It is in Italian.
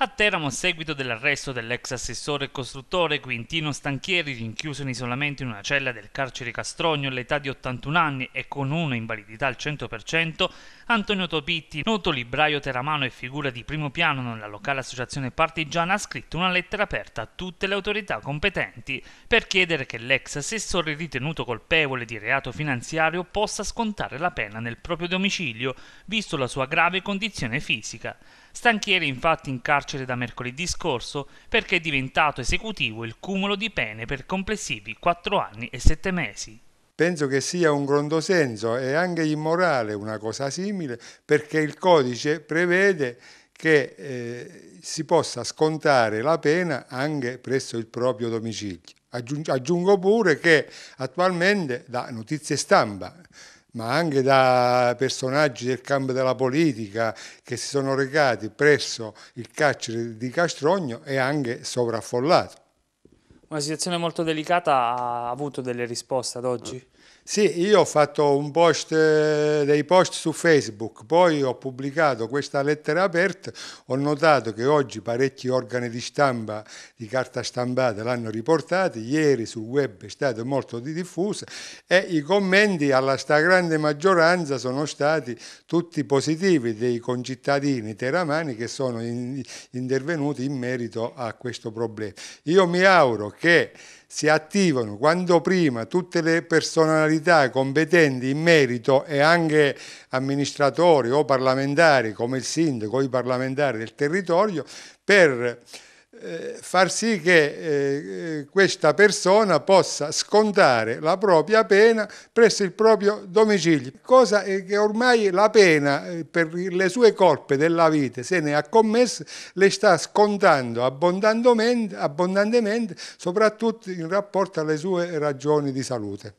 A Teramo, a seguito dell'arresto dell'ex assessore e costruttore Quintino Stanchieri, rinchiuso in isolamento in una cella del carcere Castrogno all'età di 81 anni e con una invalidità al 100%, Antonio Topitti, noto libraio teramano e figura di primo piano nella locale associazione partigiana, ha scritto una lettera aperta a tutte le autorità competenti per chiedere che l'ex assessore ritenuto colpevole di reato finanziario possa scontare la pena nel proprio domicilio, visto la sua grave condizione fisica. Stanchieri infatti in carcere da mercoledì scorso perché è diventato esecutivo il cumulo di pene per complessivi 4 anni e 7 mesi. Penso che sia un grondosenso e anche immorale una cosa simile perché il codice prevede che eh, si possa scontare la pena anche presso il proprio domicilio. Aggiungo pure che attualmente, da notizie stampa, ma anche da personaggi del campo della politica che si sono recati presso il carcere di Castrogno e anche sovraffollato. Una situazione molto delicata ha avuto delle risposte ad oggi? Sì, io ho fatto un post, dei post su Facebook, poi ho pubblicato questa lettera aperta, ho notato che oggi parecchi organi di stampa di carta stampata l'hanno riportata, ieri sul web è stata molto diffusa e i commenti alla stragrande maggioranza sono stati tutti positivi dei concittadini teramani che sono in, intervenuti in merito a questo problema. Io mi auguro che si attivano quanto prima tutte le personalità autorità competenti in merito e anche amministratori o parlamentari come il sindaco o i parlamentari del territorio per eh, far sì che eh, eh questa persona possa scontare la propria pena presso il proprio domicilio, cosa eh, che ormai la pena eh, per le sue colpe della vita, se ne ha commesse, le sta scontando abbondantemente, abbondantemente soprattutto in rapporto alle sue ragioni di salute.